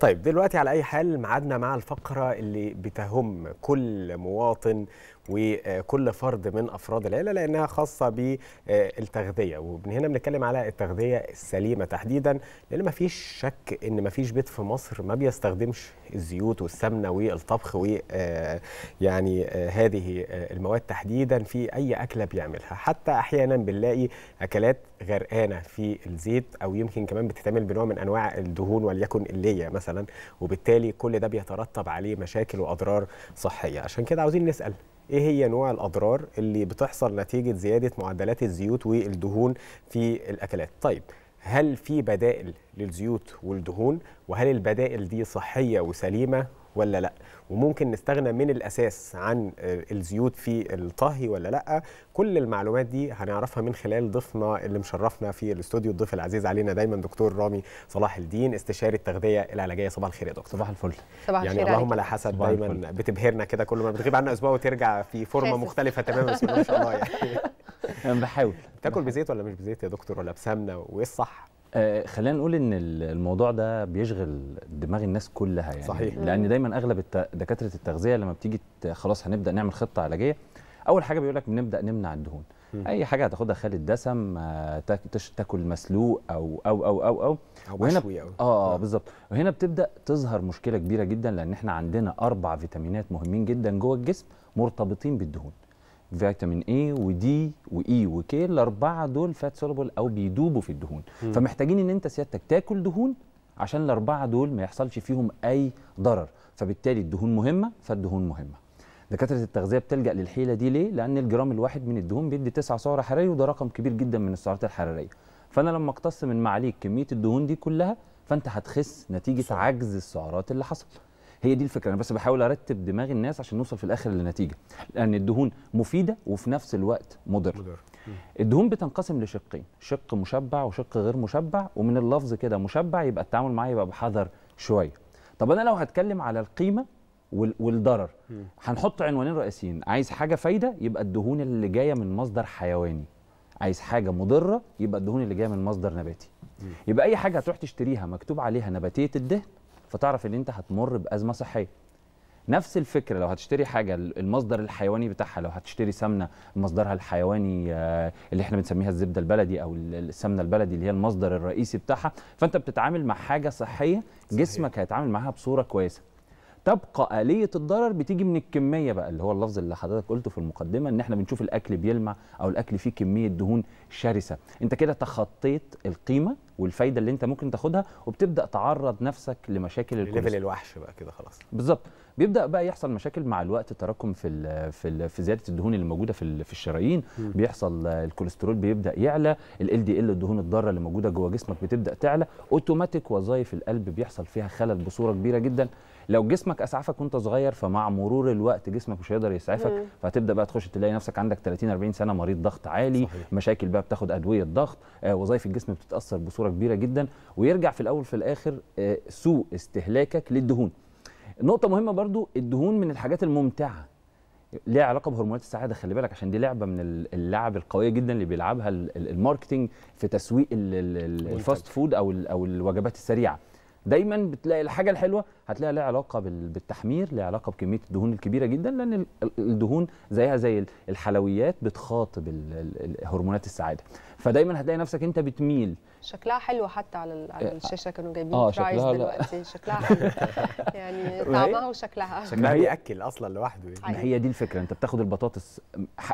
طيب دلوقتي على اي حال ميعادنا مع الفقره اللي بتهم كل مواطن وكل فرد من افراد العيله لانها خاصه بالتغذيه ومن هنا بنتكلم على التغذيه السليمه تحديدا لان ما فيش شك ان ما فيش بيت في مصر ما بيستخدمش الزيوت والسمنه والطبخ و آه، يعني آه، هذه آه، المواد تحديدا في اي اكله بيعملها حتى احيانا بنلاقي اكلات غرقانه في الزيت او يمكن كمان بتتعمل بنوع من انواع الدهون وليكن الليه مثلا وبالتالي كل ده بيترتب عليه مشاكل واضرار صحيه عشان كده عاوزين نسال ايه هي نوع الاضرار اللي بتحصل نتيجه زياده معدلات الزيوت والدهون في الاكلات طيب هل في بدائل للزيوت والدهون وهل البدائل دي صحيه وسليمه ولا لا وممكن نستغنى من الاساس عن آه، الزيوت في الطهي ولا لا كل المعلومات دي هنعرفها من خلال ضيفنا اللي مشرفنا في الاستوديو الضيف العزيز علينا دايما دكتور رامي صلاح الدين استشاري التغذيه العلاجيه صباح الخير يا دكتور صباح الفل صباح يعني اللهم لا حسد دايما الفل. بتبهرنا كده كل ما بتغيب عنا اسبوع وترجع في فورمه مختلفه تماما الله ما شاء الله يعني بحاول بتاكل بزيت ولا مش بزيت يا دكتور ولا بسمنه وايه الصح آه، خلينا نقول ان الموضوع ده بيشغل دماغ الناس كلها يعني صحيح. لان دايما اغلب دكاتره التغذيه لما بتيجي خلاص هنبدا نعمل خطه علاجيه اول حاجه بيقول لك بنبدا نمنع الدهون م. اي حاجه هتاخدها خالي الدسم آه، تاكل مسلوق او او او او او, أو وهنا أو. اه, آه نعم. بالظبط وهنا بتبدا تظهر مشكله كبيره جدا لان احنا عندنا اربع فيتامينات مهمين جدا جوه الجسم مرتبطين بالدهون فيتامين اي ودي واي e وكي الاربعه دول فات سولبل او بيدوبوا في الدهون م. فمحتاجين ان انت سيادتك تاكل دهون عشان الاربعه دول ما يحصلش فيهم اي ضرر فبالتالي الدهون مهمه فالدهون مهمه دكاتره التغذيه بتلجا للحيله دي ليه لان الجرام الواحد من الدهون بيدي 9 سعره حراريه وده رقم كبير جدا من السعرات الحراريه فانا لما اقتص من معاليك كميه الدهون دي كلها فانت هتخس نتيجه صح. عجز السعرات اللي حصل هي دي الفكره انا بس بحاول ارتب دماغ الناس عشان نوصل في الاخر لنتيجه لان الدهون مفيده وفي نفس الوقت مضره الدهون بتنقسم لشقين شق مشبع وشق غير مشبع ومن اللفظ كده مشبع يبقى التعامل معاه يبقى بحذر شويه طب انا لو هتكلم على القيمه والضرر هنحط عنوانين رئيسيين عايز حاجه فايده يبقى الدهون اللي جايه من مصدر حيواني عايز حاجه مضره يبقى الدهون اللي جايه من مصدر نباتي يبقى اي حاجه هتروح تشتريها مكتوب عليها نباتيه الدهن فتعرف ان انت هتمر بازمه صحيه نفس الفكره لو هتشتري حاجه المصدر الحيواني بتاعها لو هتشتري سمنه مصدرها الحيواني آه، اللي احنا بنسميها الزبده البلدي او السمنه البلدي اللي هي المصدر الرئيسي بتاعها فانت بتتعامل مع حاجه صحيه جسمك هيتعامل معاها بصوره كويسه تبقى آلية الضرر بتيجي من الكمية بقى اللي هو اللفظ اللي حضرتك قلته في المقدمة إن إحنا بنشوف الأكل بيلمع أو الأكل فيه كمية دهون شرسة أنت كده تخطيت القيمة والفايدة اللي أنت ممكن تاخدها وبتبدأ تعرض نفسك لمشاكل الكوليسترول الوحش بقى كده خلاص بالظبط بيبدا بقى يحصل مشاكل مع الوقت تراكم في الـ في الـ في زياده الدهون اللي موجوده في في الشرايين بيحصل الكوليسترول بيبدا يعلى ال دي ال الدهون الضاره اللي موجوده جوه جسمك بتبدا تعلى اوتوماتيك وظائف القلب بيحصل فيها خلل بصوره كبيره جدا لو جسمك اسعفك وانت صغير فمع مرور الوقت جسمك مش هيقدر يسعفك مم. فهتبدا بقى تخش تلاقي نفسك عندك 30 40 سنه مريض ضغط عالي صحيح. مشاكل بقى بتاخد ادويه ضغط آه وظائف الجسم بتتاثر بصوره كبيره جدا ويرجع في الاول في الاخر آه سوء استهلاكك للدهون نقطه مهمه برضو الدهون من الحاجات الممتعه ليها علاقه بهرمونات السعاده خلي بالك عشان دي لعبه من اللعب القويه جدا اللي بيلعبها الماركتينج في تسويق الفاست فود او او الوجبات السريعه دايما بتلاقي الحاجه الحلوه هتلاقي لها علاقه بالتحمير لها علاقه بكميه الدهون الكبيره جدا لان الدهون زيها زي الحلويات بتخاطب هرمونات السعاده فدايما هتلاقي نفسك انت بتميل شكلها حلو حتى على على آه، الشاشه كانوا جايبين آه فرايز شكلها دلوقتي شكلها حلو يعني طعمها وشكلها شكلها بياكل اصلا لوحده يعني ما هي دي الفكره انت بتاخد البطاطس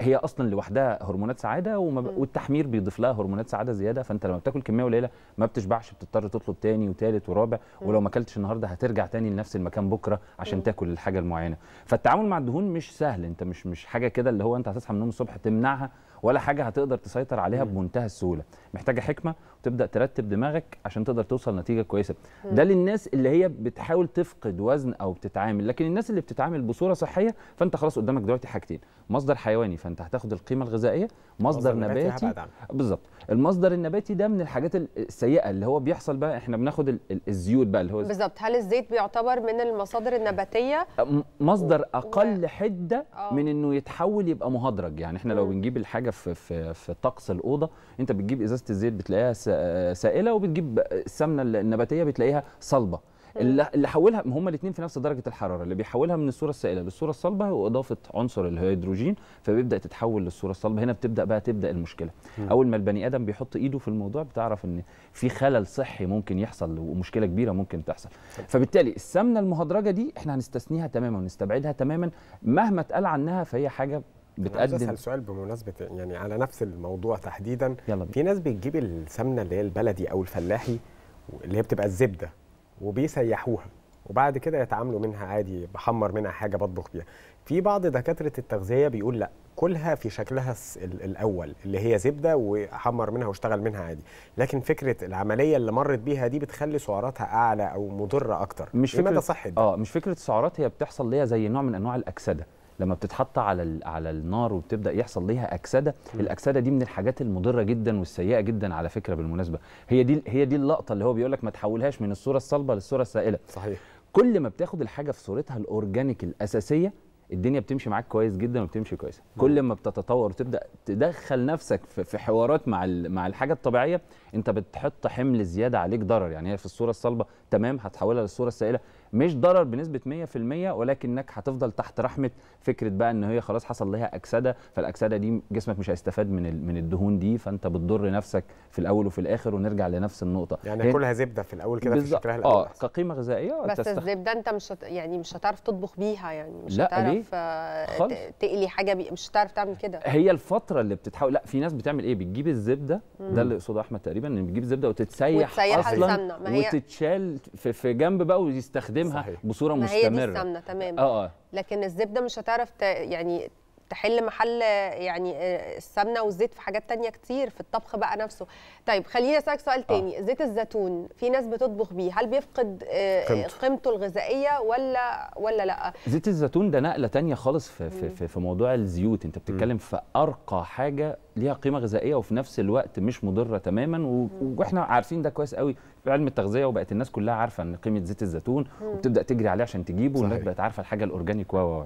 هي اصلا لوحدها هرمونات سعاده وما ب... والتحمير بيضيف لها هرمونات سعاده زياده فانت لما بتاكل كميه قليله ما بتشبعش بتضطر تطلب تاني وتالت ورابع ولو ما اكلتش النهارده هترجع تاني لنفس المكان بكره عشان تاكل الحاجه المعينه فالتعامل مع الدهون مش سهل انت مش مش حاجه كده اللي هو انت هتصحى من النوم الصبح تمنعها ولا حاجه هتقدر تسيطر عليها بمنتهى السهوله محتاجه حكمه تبدا ترتب دماغك عشان تقدر توصل نتيجه كويسه م. ده للناس اللي هي بتحاول تفقد وزن او بتتعامل لكن الناس اللي بتتعامل بصوره صحيه فانت خلاص قدامك دلوقتي حاجتين مصدر حيواني فانت هتاخد القيمه الغذائيه مصدر, مصدر نباتي بالظبط المصدر النباتي ده من الحاجات السيئه اللي هو بيحصل بقى احنا بناخد الزيوت بقى اللي هو بالظبط هل الزيت بيعتبر من المصادر النباتيه مصدر اقل و... حده أوه. من انه يتحول يبقى مهدرج يعني احنا لو بنجيب الحاجه في في, في طقس الاوضه انت بتجيب ازازه الزيت بتلاقيها سائله وبتجيب السمنه النباتيه بتلاقيها صلبه اللي حولها هما الاثنين في نفس درجه الحراره اللي بيحولها من الصوره السائله للصوره الصلبه هو اضافه عنصر الهيدروجين فبيبدا تتحول للصوره الصلبه هنا بتبدا بقى تبدا المشكله م. اول ما البني ادم بيحط ايده في الموضوع بتعرف ان في خلل صحي ممكن يحصل ومشكله كبيره ممكن تحصل فبالتالي السمنه المهدرجه دي احنا هنستثنيها تماما ونستبعدها تماما مهما اتقال عنها فهي حاجه بتقدم اسال سؤال بمناسبه يعني على نفس الموضوع تحديدا يلا في ناس بتجيب السمنه اللي هي البلدي او الفلاحي اللي هي بتبقى الزبده وبيسيحوها وبعد كده يتعاملوا منها عادي بحمر منها حاجه بطبخ بيها في بعض دكاتره التغذيه بيقول لا كلها في شكلها الاول اللي هي زبده وحمر منها واشتغل منها عادي لكن فكره العمليه اللي مرت بيها دي بتخلي سعراتها اعلى او مضره اكتر مش في مدى صحه اه مش فكره سعرات هي بتحصل ليها زي نوع من انواع الاكسده لما بتتحط على على النار وبتبدا يحصل ليها اكسده الاكسده دي من الحاجات المضره جدا والسيئه جدا على فكره بالمناسبه هي دي هي دي اللقطه اللي هو بيقول لك ما تحولهاش من الصوره الصلبه للصوره السائله صحيح كل ما بتاخد الحاجه في صورتها الاورجانيك الاساسيه الدنيا بتمشي معاك كويس جدا وبتمشي كويسه كل ما بتتطور وتبدا تدخل نفسك في حوارات مع مع الحاجه الطبيعيه انت بتحط حمل زياده عليك ضرر يعني هي في الصوره الصلبه تمام هتحولها للصوره السائله مش ضرر بنسبه 100% ولكنك هتفضل تحت رحمه فكره بقى ان هي خلاص حصل لها اكسده فالاكسده دي جسمك مش هيستفاد من من الدهون دي فانت بتضر نفسك في الاول وفي الاخر ونرجع لنفس النقطه يعني كلها زبده في الاول كده في شكلها آه، الاول اه كقيمه غذائيه بس تستخ... الزبده انت مش هت... يعني مش هتعرف تطبخ بيها يعني مش لا هتعرف ليه؟ آه، تقلي حاجه بي... مش هتعرف تعمل كده هي الفتره اللي بتتحول لا في ناس بتعمل ايه بتجيب الزبده مم. ده اللي قصده احمد تقريبا ان بتجيب الزبده وتتسيح, وتتسيح اصلا وتتشال في, في جنب بقى ويستخدم بتقدمها صحيح. بصوره مستمره هي دي السمنه تمام آه،, اه لكن الزبده مش هتعرف يعني تحل محل يعني آه، السمنه والزيت في حاجات تانية كتير في الطبخ بقى نفسه طيب خليني اسالك سؤال آه. تاني آه. زيت الزيتون في ناس بتطبخ بيه هل بيفقد آه، قيمته, قيمته الغذائيه ولا ولا لا زيت الزيتون ده نقله تانية خالص في في, في في موضوع الزيوت انت بتتكلم م. في ارقى حاجه ليها قيمه غذائيه وفي نفس الوقت مش مضره تماما واحنا عارفين ده كويس قوي في علم التغذيه وبقت الناس كلها عارفه ان قيمه زيت الزيتون وبتبدا تجري عليه عشان تجيبه والناس بقت عارفه الحاجه الاورجانيك و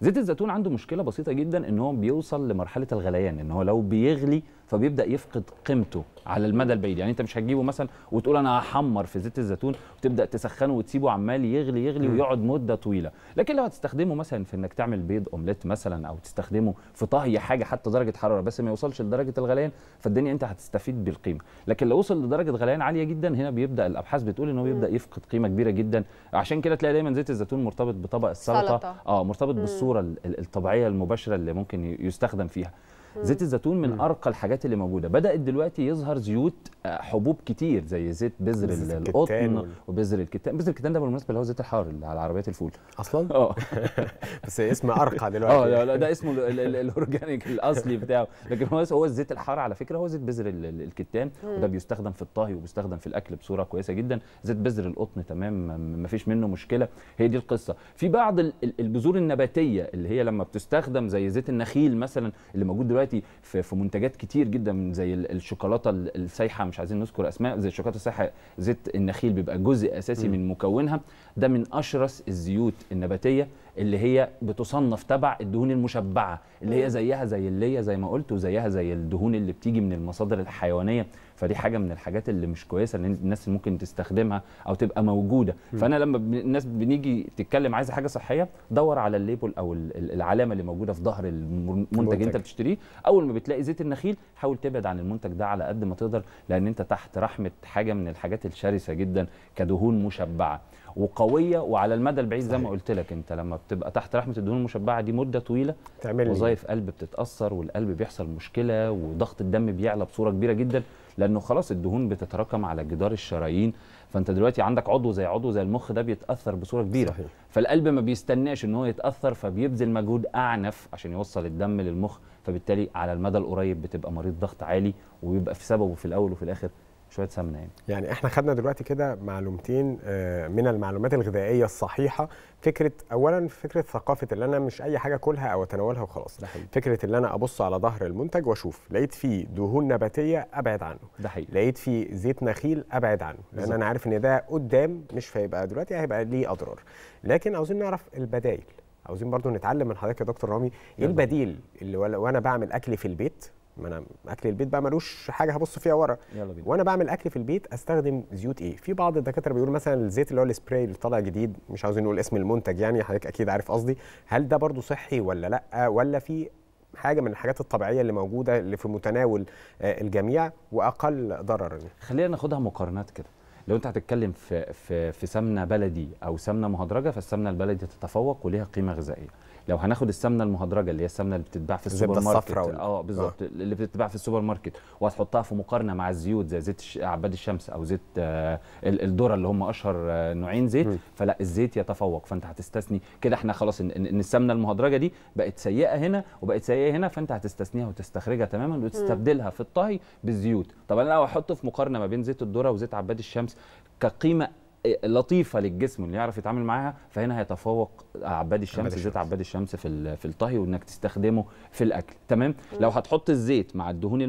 زيت الزيتون عنده مشكله بسيطه جدا ان هو بيوصل لمرحله الغليان ان هو لو بيغلي فبيبدا يفقد قيمته على المدى البعيد يعني انت مش هتجيبه مثلا وتقول انا هحمر في زيت الزيتون وتبدا تسخنه وتسيبه عمال يغلي يغلي ويقعد مده طويله لكن لو هتستخدمه مثلا في انك تعمل بيض اومليت مثلا او تستخدمه في طهي حاجه حتى درجه حراره بس ما يوصلش لدرجه الغليان فالدنيا انت هتستفيد بالقيمه لكن لو وصل لدرجه غليان عاليه جدا هنا بيبدا الابحاث بتقول ان هو بيبدا يفقد قيمه كبيره جدا عشان كده تلاقي دايما زيت الزيتون مرتبط بطبق السلطه اه مرتبط بالصوره الطبيعيه المباشره اللي ممكن يستخدم فيها زيت الزيتون من ارقى الحاجات اللي موجوده بدات دلوقتي يظهر زيوت آه، حبوب كتير زي زيت بذر القطن وبذر الكتان بذر الكتان ده بالمناسبه اللي هو زيت الحار اللي على عربيات الفول اصلا اه بس اسم ارقى دلوقتي اه لا ده اسمه الاورجانيك الاصلي بتاعه لكن هو هو الزيت الحار على فكره هو زيت بذر الكتان وده بيستخدم في الطهي وبيستخدم في الاكل بصوره كويسه جدا زيت بذر القطن تمام مفيش منه مشكله هي دي القصه في بعض البذور النباتيه اللي هي لما بتستخدم زي زيت النخيل مثلا اللي موجود دلوقتي في, في منتجات كتير جدا من زي الشوكولاته السايحه مش عايزين نذكر اسماء زي الشوكولاته السايحه زيت النخيل بيبقى جزء اساسي م. من مكونها ده من اشرس الزيوت النباتيه اللي هي بتصنف تبع الدهون المشبعه اللي هي زيها زي اللية زي ما قلت وزيها زي الدهون اللي بتيجي من المصادر الحيوانيه فدي حاجه من الحاجات اللي مش كويسه ان الناس ممكن تستخدمها او تبقى موجوده م. فانا لما الناس بنيجي تتكلم عايزه حاجه صحيه دور على الليبل او العلامه اللي موجوده في ظهر المنتج انت بتشتريه اول ما بتلاقي زيت النخيل حاول تبعد عن المنتج ده على قد ما تقدر لان انت تحت رحمه حاجه من الحاجات الشرسه جدا كدهون مشبعه وقويه وعلى المدى البعيد زي ما قلت لك انت لما بتبقى تحت رحمه الدهون المشبعه دي مده طويله تعمل وظائف قلب بتتاثر والقلب بيحصل مشكله وضغط الدم بيعلى بصوره كبيره جدا لانه خلاص الدهون بتتراكم على جدار الشرايين فانت دلوقتي عندك عضو زي عضو زي المخ ده بيتاثر بصوره كبيره صحيح. فالقلب ما بيستناش ان هو يتاثر فبيبذل مجهود اعنف عشان يوصل الدم للمخ فبالتالي على المدى القريب بتبقى مريض ضغط عالي وبيبقى في سببه في الاول وفي الاخر شويه سمنه يعني يعني احنا خدنا دلوقتي كده معلومتين آه، من المعلومات الغذائيه الصحيحه فكره اولا فكره ثقافه اللي انا مش اي حاجه اكلها او اتناولها وخلاص ده حقيقي. فكره اللي انا ابص على ظهر المنتج واشوف لقيت فيه دهون نباتيه ابعد عنه ده حقيقي. لقيت فيه زيت نخيل ابعد عنه لان انا عارف ان ده قدام مش هيبقى دلوقتي هيبقى ليه اضرار لكن عاوزين نعرف البدائل عاوزين برضو نتعلم من حضرتك يا دكتور رامي ايه البديل اللي وانا بعمل اكلي في البيت ما انا اكل البيت بقى ملوش حاجه هبص فيها ورا يلا بينا. وانا بعمل اكل في البيت استخدم زيوت ايه في بعض الدكاتره بيقولوا مثلا الزيت اللي هو السبراي اللي طالع جديد مش عاوزين نقول اسم المنتج يعني حضرتك اكيد عارف قصدي هل ده برضو صحي ولا لا ولا في حاجه من الحاجات الطبيعيه اللي موجوده اللي في متناول آه، الجميع واقل ضررا خلينا ناخدها مقارنات كده لو انت هتتكلم في في في سمنه بلدي او سمنه مهدرجه فالسمنه البلدي تتفوق وليها قيمه غذائيه لو هناخد السمنه المهدرجه اللي هي السمنه اللي بتتباع في السوبر ماركت اه بالظبط آه. اللي بتتباع في السوبر ماركت وهتحطها في مقارنه مع الزيوت زي زيت عباد الشمس او زيت آه، الذره اللي هم اشهر آه، نوعين زيت م. فلا الزيت يتفوق فانت هتستثني كده احنا خلاص ان, إن السمنه المهدرجه دي بقت سيئه هنا وبقت سيئه هنا فانت هتستثنيها وتستخرجها تماما وتستبدلها في الطهي بالزيوت طب انا لو احطه في مقارنه ما بين زيت الذره وزيت عباد الشمس كقيمه لطيفه للجسم اللي يعرف يتعامل معاها فهنا هيتفوق عباد الشمس زيت عباد الشمس في في الطهي وانك تستخدمه في الاكل تمام لو هتحط الزيت مع الدهون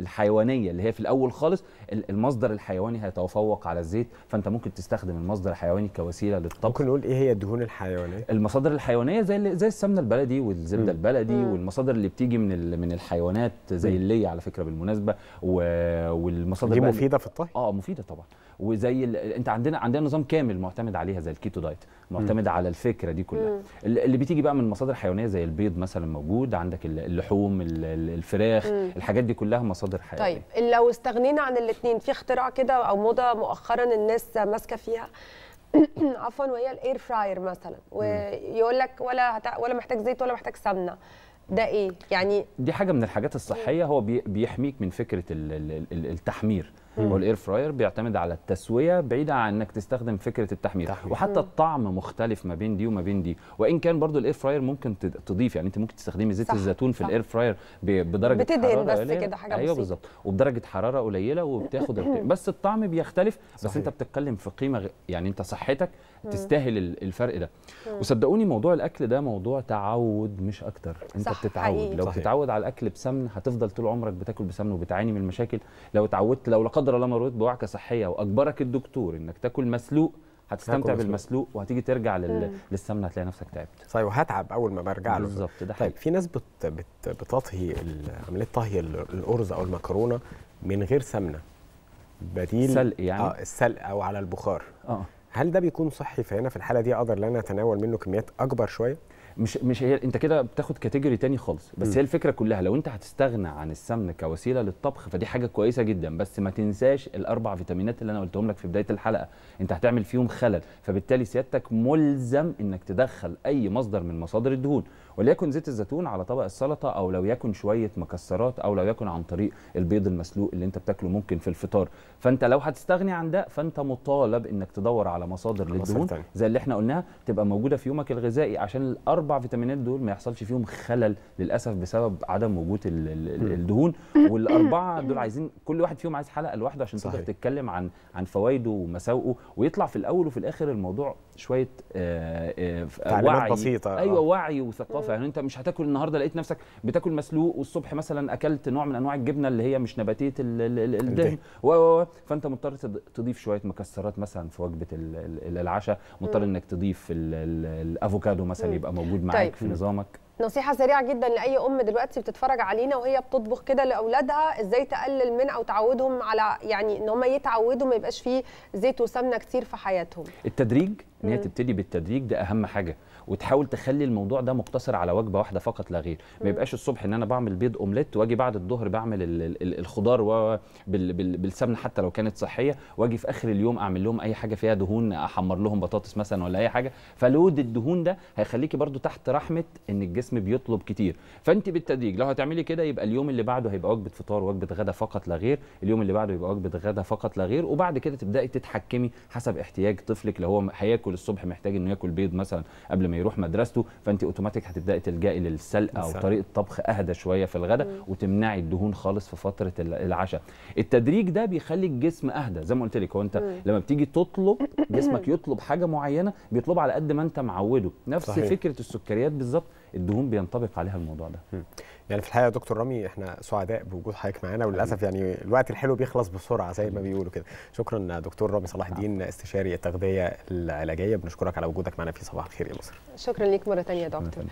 الحيوانيه اللي هي في الاول خالص المصدر الحيواني هيتفوق على الزيت فانت ممكن تستخدم المصدر الحيواني كوسيله للطبخ ممكن نقول ايه هي الدهون الحيوانيه المصادر الحيوانيه زي زي السمنه البلدي والزبده البلدي مم. والمصادر اللي بتيجي من من الحيوانات زي اللي على فكره بالمناسبه والمصادر دي مفيده في الطهي اه مفيده طبعا وزي انت عندك عندنا عندنا نظام كامل معتمد عليها زي الكيتو دايت معتمد م. على الفكره دي كلها م. اللي بتيجي بقى من مصادر حيوانيه زي البيض مثلا موجود عندك اللحوم الفراخ م. الحاجات دي كلها مصادر حيوانيه طيب لو استغنينا عن الاثنين في اختراع كده او موضه مؤخرا الناس ماسكه فيها عفوا وهي الاير فراير مثلا ويقول لك ولا ولا محتاج زيت ولا محتاج سمنه ده ايه يعني دي حاجه من الحاجات الصحيه هو بيحميك من فكره التحمير والاير فراير بيعتمد على التسويه بعيدا عن انك تستخدم فكره التحمير تحمير. وحتى الطعم مختلف ما بين دي وما بين دي وان كان برضو الاير فراير ممكن تضيف يعني انت ممكن تستخدمي زيت الزيتون في الاير فراير بدرجه بتدهن بس كده حاجه ايوه بالظبط وبدرجه حراره قليله وبتاخد بس الطعم بيختلف بس صحيح. انت بتتكلم في قيمه يعني انت صحتك تستاهل الفرق ده وصدقوني موضوع الاكل ده موضوع تعود مش اكتر انت صح بتتعود حقيقي. لو صحيح. بتتعود على الاكل بسمن هتفضل طول عمرك بتاكل بسمن وبتعاني من المشاكل لو اتعودت لو لا قدر الله مريت بوعكه صحيه واجبرك الدكتور انك تاكل مسلوق هتستمتع بالمسلوق وهتيجي ترجع لل... للسمنه هتلاقي نفسك تعبت صحيح وهتعب اول ما برجع له بالظبط ده طيب، حقيقي. طيب في ناس بت... بت... بتطهي عمليه طهي الارز او المكرونه من غير سمنه بديل سلق يعني اه السلق او على البخار اه هل ده بيكون صحي فهنا في الحاله دي اقدر ان انا اتناول منه كميات اكبر شويه مش مش هي انت كده بتاخد كاتيجوري تاني خالص بس م. هي الفكره كلها لو انت هتستغنى عن السمن كوسيله للطبخ فدي حاجه كويسه جدا بس ما تنساش الاربع فيتامينات اللي انا قلتهم لك في بدايه الحلقه انت هتعمل فيهم خلل فبالتالي سيادتك ملزم انك تدخل اي مصدر من مصادر الدهون وليكن زيت الزيتون على طبق السلطه او لو يكن شويه مكسرات او لو يكن عن طريق البيض المسلوق اللي انت بتاكله ممكن في الفطار فانت لو هتستغني عن ده فانت مطالب انك تدور على مصادر للدهون زي اللي احنا قلناها تبقى موجوده في يومك الغذائي عشان الاربع فيتامينات دول ما يحصلش فيهم خلل للاسف بسبب عدم وجود الدهون والاربعه دول عايزين كل واحد فيهم عايز حلقه لوحده عشان تقدر تتكلم عن عن فوائده ومساوئه ويطلع في الاول وفي الاخر الموضوع شويه آآ آه، آآ آه، تعليمات وعي بسيطه ايوه آه. وعي وثقافه بالظبط انت مش هتاكل النهارده لقيت نفسك بتاكل مسلوق والصبح مثلا اكلت نوع من انواع الجبنه اللي هي مش نباتيه الدهن و فانت مضطر تضيف شويه مكسرات مثلا في وجبه العشاء مضطر انك تضيف الافوكادو مثلا يبقى موجود طيب. معاك طيب. في نظامك نصيحه سريعه جدا لاي ام دلوقتي بتتفرج علينا وهي بتطبخ كده لاولادها ازاي تقلل من او تعودهم على يعني ان هم يتعودوا ما يبقاش فيه زيت وسمنه كتير في حياتهم التدريج ان هي تبتدي بالتدريج ده اهم حاجه وتحاول تخلي الموضوع ده مقتصر على وجبه واحده فقط لا غير ما يبقاش الصبح ان انا بعمل بيض اومليت واجي بعد الظهر بعمل الخضار بالسمنه حتى لو كانت صحيه واجي في اخر اليوم اعمل لهم اي حاجه فيها دهون احمر لهم بطاطس مثلا ولا اي حاجه فلود الدهون ده هيخليكي برده تحت رحمه ان الجسم بيطلب كتير فانت بالتدريج لو هتعملي كده يبقى اليوم اللي بعده هيبقى وجبه فطار وجبه غدا فقط لا غير اليوم اللي بعده يبقى وجبه غدا فقط لا غير وبعد كده تبداي تتحكمي حسب احتياج طفلك لو هو هياكل الصبح محتاج انه ياكل بيض مثلا قبل ما يروح مدرسته فانت اوتوماتيك هتبداي تلجئي للسلق او طريقه طبخ اهدى شويه في الغداء وتمنعي الدهون خالص في فتره العشاء التدريج ده بيخلي الجسم اهدى زي ما قلت لك هو انت لما بتيجي تطلب جسمك يطلب حاجه معينه بيطلب على قد ما انت معوده نفس صحيح. فكره السكريات بالظبط الدهون بينطبق عليها الموضوع ده يعني في الحقيقه يا دكتور رامي احنا سعداء بوجود حضرتك معانا وللاسف يعني الوقت الحلو بيخلص بسرعه زي ما بيقولوا كده شكرا دكتور رامي صلاح الدين استشاري التغذيه العلاجيه بنشكرك على وجودك معانا في صباح الخير يا مصر شكرا ليك مره ثانيه يا دكتور